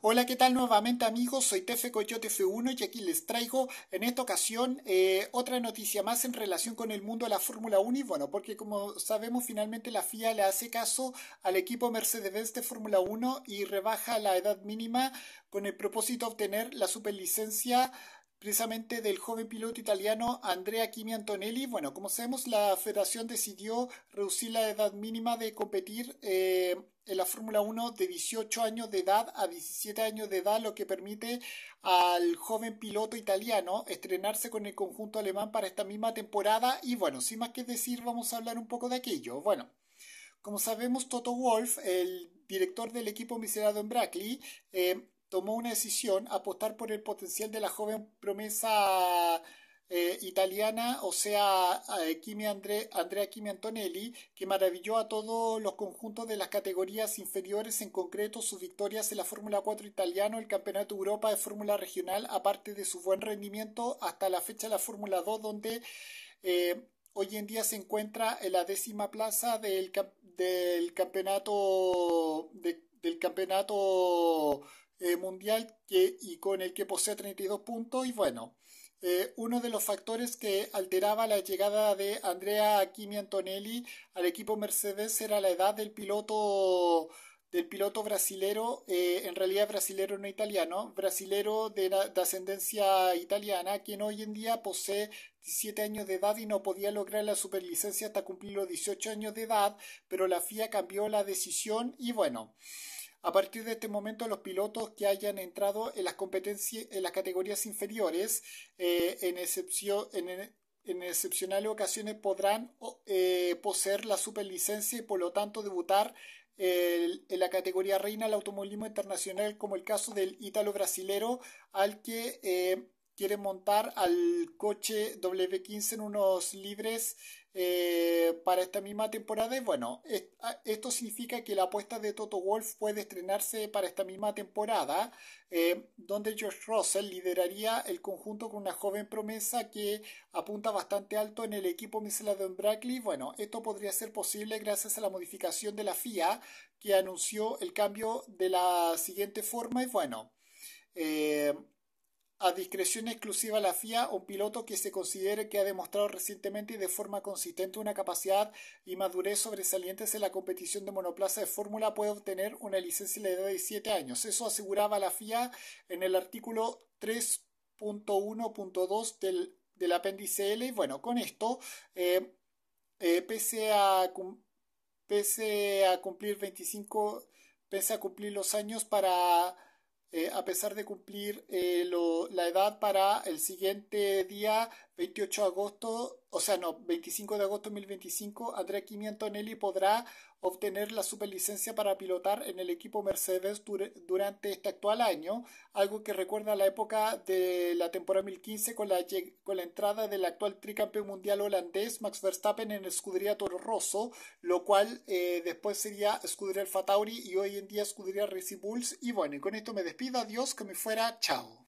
Hola, ¿qué tal nuevamente amigos? Soy Tefe Coyote F1 y aquí les traigo en esta ocasión eh, otra noticia más en relación con el mundo de la Fórmula 1 y bueno, porque como sabemos finalmente la FIA le hace caso al equipo mercedes de Fórmula 1 y rebaja la edad mínima con el propósito de obtener la superlicencia precisamente del joven piloto italiano Andrea Kimi Antonelli. Bueno, como sabemos, la federación decidió reducir la edad mínima de competir eh, en la Fórmula 1 de 18 años de edad a 17 años de edad, lo que permite al joven piloto italiano estrenarse con el conjunto alemán para esta misma temporada. Y bueno, sin más que decir, vamos a hablar un poco de aquello. Bueno. Como sabemos, Toto Wolf, el director del equipo miserado en Brackley, eh, tomó una decisión, apostar por el potencial de la joven promesa eh, italiana, o sea, eh, Andrea Kimi Antonelli, que maravilló a todos los conjuntos de las categorías inferiores, en concreto sus victorias en la Fórmula 4 italiano, el Campeonato Europa de Fórmula Regional, aparte de su buen rendimiento hasta la fecha de la Fórmula 2, donde eh, hoy en día se encuentra en la décima plaza del, del campeonato del campeonato eh, mundial que, y con el que posee 32 puntos. Y bueno, eh, uno de los factores que alteraba la llegada de Andrea Kimi Antonelli al equipo Mercedes era la edad del piloto del piloto brasilero, eh, en realidad brasilero no italiano, brasilero de, ascendencia italiana, quien hoy en día posee 17 años de edad y no podía lograr la superlicencia hasta cumplir los 18 años de edad, pero la FIA cambió la decisión y bueno. A partir de este momento, los pilotos que hayan entrado en las competencias, en las categorías inferiores, eh, en, excepción, en, excepcionales ocasiones podrán eh, poseer la superlicencia y por lo tanto debutar en la categoría reina del automovilismo internacional, como el caso del ítalo brasilero, al que eh, quiere montar al coche W15 en unos libres eh, para esta misma temporada. Y bueno, ah, esto significa que la apuesta de Toto Wolf puede estrenarse para esta misma temporada, eh, donde George Russell lideraría el conjunto con una joven promesa que apunta bastante alto en el equipo miscelado en Brackley. Bueno, esto podría ser posible gracias a la modificación de la FIA que anunció el cambio de la siguiente forma. Y bueno, eh, a discreción exclusiva la FIA un piloto que se considere que ha demostrado recientemente y de forma consistente una capacidad y madurez sobresalientes en la competición de monoplaza de fórmula puede obtener una licencia de edad de 17 años. Eso aseguraba la FIA en el artículo 3.1.2 del, del apéndice L. Y bueno, con esto, eh, eh, pese, a, pese a cumplir 25, pese a cumplir los años para eh, a pesar de cumplir eh, lo, la edad para el siguiente día 28 de agosto, o sea, no, 25 de agosto de 2025, Andrea Kimi Antonelli podrá obtener la superlicencia para pilotar en el equipo Mercedes durante este actual año, algo que recuerda la época de la temporada 2015 con la, con la entrada del actual tricampeón mundial holandés Max Verstappen en escudería Toro Rosso, lo cual eh, después sería escudería Fatauri y hoy en día escudería Racing Bulls. Y bueno, con esto me despido, adiós, que me fuera, chao.